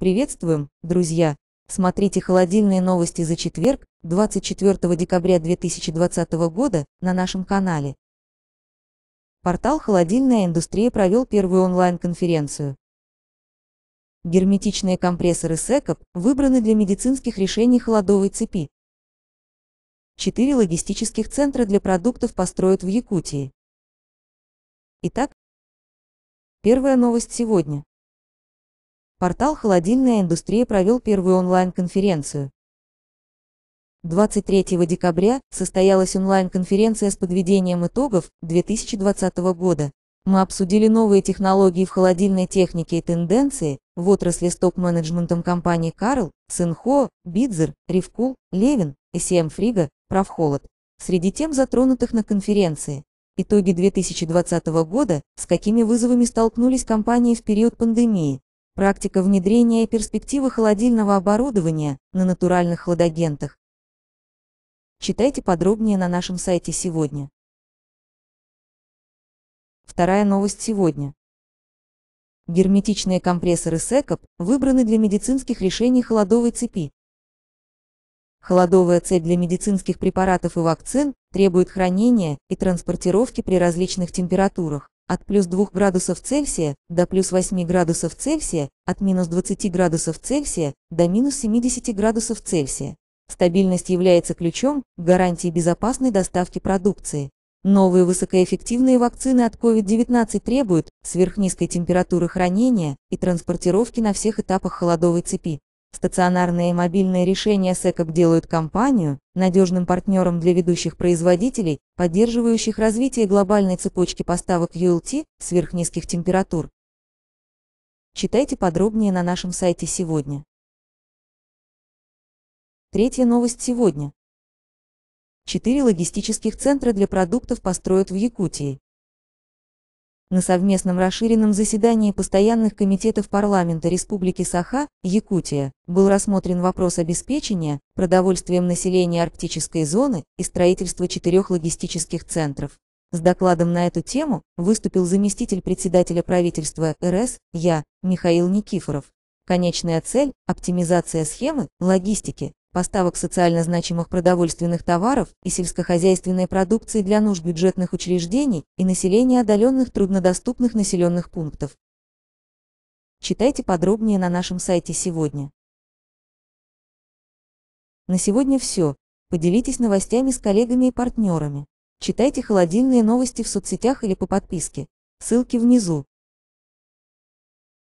Приветствуем, друзья! Смотрите холодильные новости за четверг, 24 декабря 2020 года, на нашем канале. Портал «Холодильная индустрия» провел первую онлайн-конференцию. Герметичные компрессоры СЭКОП выбраны для медицинских решений холодовой цепи. Четыре логистических центра для продуктов построят в Якутии. Итак, первая новость сегодня. Портал «Холодильная индустрия» провел первую онлайн-конференцию. 23 декабря состоялась онлайн-конференция с подведением итогов 2020 года. Мы обсудили новые технологии в холодильной технике и тенденции в отрасли с топ-менеджментом компаний Карл, Синхо, Бидзер, Ривкул, Левин, СМ Фрига, Правхолод. Среди тем затронутых на конференции – итоги 2020 года, с какими вызовами столкнулись компании в период пандемии, Практика внедрения и перспективы холодильного оборудования на натуральных хладагентах. Читайте подробнее на нашем сайте сегодня. Вторая новость сегодня. Герметичные компрессоры СЭКОП выбраны для медицинских решений холодовой цепи. Холодовая цепь для медицинских препаратов и вакцин требует хранения и транспортировки при различных температурах от плюс 2 градусов Цельсия до плюс 8 градусов Цельсия, от минус 20 градусов Цельсия до минус 70 градусов Цельсия. Стабильность является ключом к гарантии безопасной доставки продукции. Новые высокоэффективные вакцины от COVID-19 требуют сверхнизкой температуры хранения и транспортировки на всех этапах холодовой цепи. Стационарные и мобильные решения SECOP делают компанию надежным партнером для ведущих производителей, поддерживающих развитие глобальной цепочки поставок ULT сверхнизких температур. Читайте подробнее на нашем сайте сегодня. Третья новость сегодня. Четыре логистических центра для продуктов построят в Якутии на совместном расширенном заседании постоянных комитетов парламента Республики Саха, Якутия, был рассмотрен вопрос обеспечения продовольствием населения арктической зоны и строительства четырех логистических центров. С докладом на эту тему выступил заместитель председателя правительства РС, я, Михаил Никифоров. Конечная цель – оптимизация схемы, логистики, поставок социально значимых продовольственных товаров и сельскохозяйственной продукции для нужд бюджетных учреждений и населения отдаленных труднодоступных населенных пунктов. Читайте подробнее на нашем сайте сегодня. На сегодня все. Поделитесь новостями с коллегами и партнерами. Читайте холодильные новости в соцсетях или по подписке. Ссылки внизу.